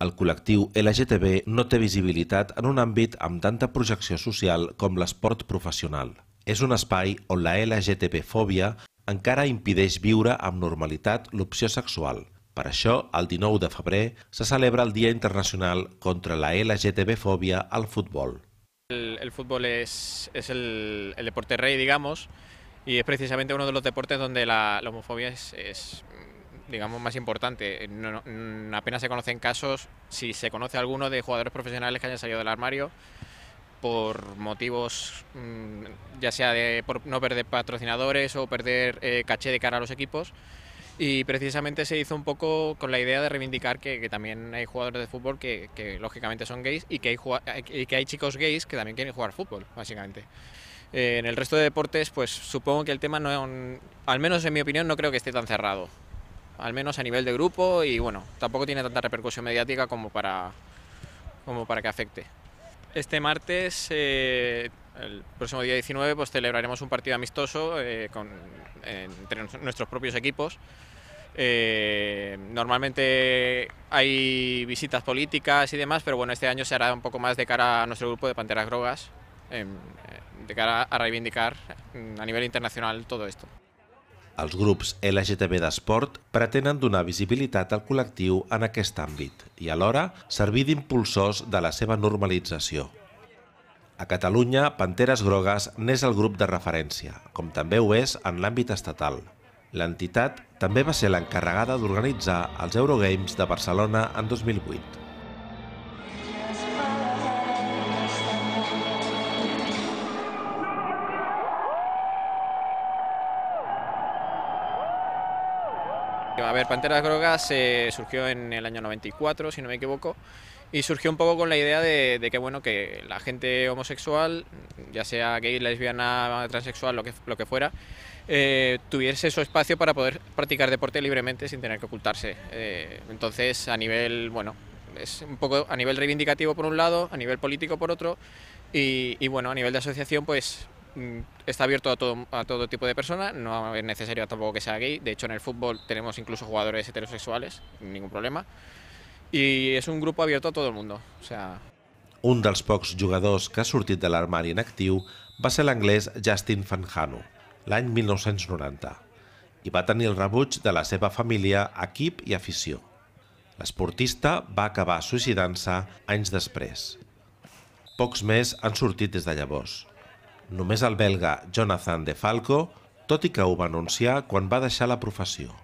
El col·lectiu LGTB no té visibilitat en un àmbit amb tanta projecció social com l'esport professional. És un espai on la LGTB-fòbia encara impideix viure amb normalitat l'opció sexual. Per això, el 19 de febrer se celebra el Dia Internacional contra la LGTB-fòbia al futbol. El, el futbol és, és el, el deporte rei, digamos, i és precisament un dels deportes on la, la és, és digamos, más importante. Eh, mm, apenas se conocen casos, si se conoce alguno de jugadores profesionales que hayan salido del armario por motivos, mm, ya sea de por no perder patrocinadores o perder eh, caché de cara a los equipos. Y precisamente se hizo un poco con la idea de reivindicar que, también hay jugadores de fútbol que, lógicamente son gays y que, hay, eh, y que hay chicos gays que también quieren jugar fútbol, básicamente. en el resto de deportes, pues supongo que el tema no, al menos en mi opinión, no creo que esté tan cerrado al menos a nivel de grupo, y bueno, tampoco tiene tanta repercusión mediática como para, como para que afecte. Este martes, eh, el próximo día 19, pues celebraremos un partido amistoso eh, con, entre nuestros propios equipos. Eh, normalmente hay visitas políticas y demás, pero bueno, este año se hará un poco más de cara a nuestro grupo de Panteras Grogas, em, de cara a reivindicar mm, a nivel internacional todo esto. Els grups LGTB d'esport pretenen donar visibilitat al col·lectiu en aquest àmbit i alhora servir d'impulsors de la seva normalització. A Catalunya, Panteres Grogues n'és el grup de referència, com també ho és en l'àmbit estatal. L'entitat també va ser l'encarregada d'organitzar els Eurogames de Barcelona en 2008. A ver, Panteras Grogas se surgió en el año 94, si no me equivoco, y surgió un poco con la idea de, que, bueno, que la gente homosexual, ya sea gay, lesbiana, transexual, lo que, lo que fuera, eh, tuviese su espacio para poder practicar deporte libremente sin tener que ocultarse. Eh, entonces, a nivel, bueno, es un poco a nivel reivindicativo por un lado, a nivel político por otro, y, y bueno, a nivel de asociación, pues Mm, está abierto a todo, a todo tipo de personas, no es necesario tampoco que sea gay, de hecho en el fútbol tenemos incluso jugadores heterosexuales, ningún problema, i és un grup abierto a todo el mundo. O sea... Un dels pocs jugadors que ha sortit de l'armari en actiu va ser l'anglès Justin Fanhanu, l'any 1990, i va tenir el rebuig de la seva família, equip i afició. L'esportista va acabar suïcidant-se anys després. Pocs més han sortit des de llavors, només el belga Jonathan De Falco, tot i que ho va anunciar quan va deixar la professió.